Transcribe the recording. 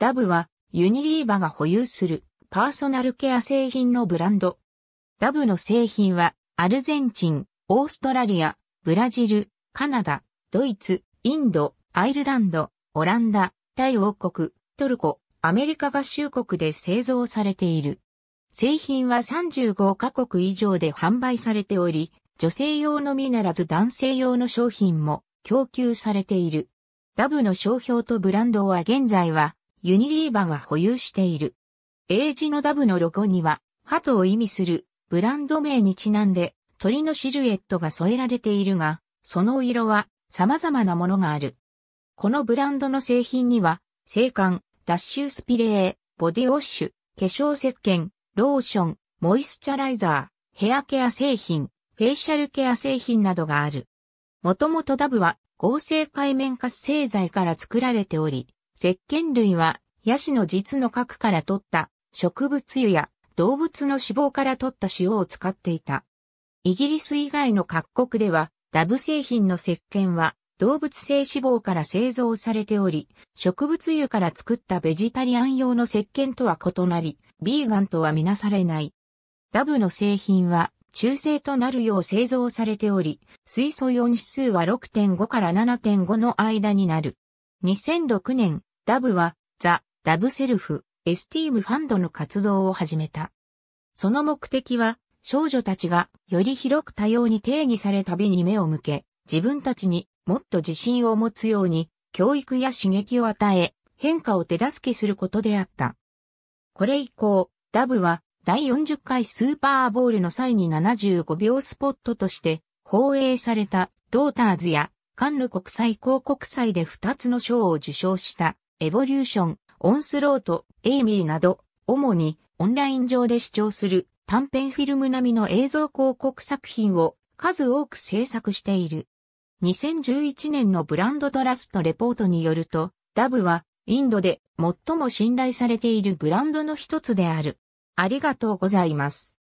ダブはユニリーバが保有するパーソナルケア製品のブランド。ダブの製品はアルゼンチン、オーストラリア、ブラジル、カナダ、ドイツ、インド、アイルランド、オランダ、タイ王国、トルコ、アメリカ合衆国で製造されている。製品は35カ国以上で販売されており、女性用のみならず男性用の商品も供給されている。ダブの商標とブランドは現在はユニリーバが保有している。英字のダブのロゴには、鳩を意味するブランド名にちなんで鳥のシルエットが添えられているが、その色は様々なものがある。このブランドの製品には、生ダッシュスピレー、ボディウォッシュ、化粧石鹸、ローション、モイスチャライザー、ヘアケア製品、フェイシャルケア製品などがある。もともとダブは合成界面活性剤から作られており、石鹸類は、ヤシの実の核から取った植物油や動物の脂肪から取った塩を使っていた。イギリス以外の各国では、ダブ製品の石鹸は動物性脂肪から製造されており、植物油から作ったベジタリアン用の石鹸とは異なり、ビーガンとはみなされない。ダブの製品は中性となるよう製造されており、水素用。指数は6.5から7.5の間になる。2006年、ダブは、ザ・ラブセルフ・エスティームファンドの活動を始めた。その目的は、少女たちがより広く多様に定義された日に目を向け、自分たちにもっと自信を持つように、教育や刺激を与え、変化を手助けすることであった。これ以降、ダブは第40回スーパーボールの際に75秒スポットとして放映されたドーターズやカンヌ国際広告祭で2つの賞を受賞したエボリューション、オンスロート、エイミーなど、主にオンライン上で視聴する短編フィルム並みの映像広告作品を数多く制作している。2011年のブランドトラストレポートによると、ダブはインドで最も信頼されているブランドの一つである。ありがとうございます。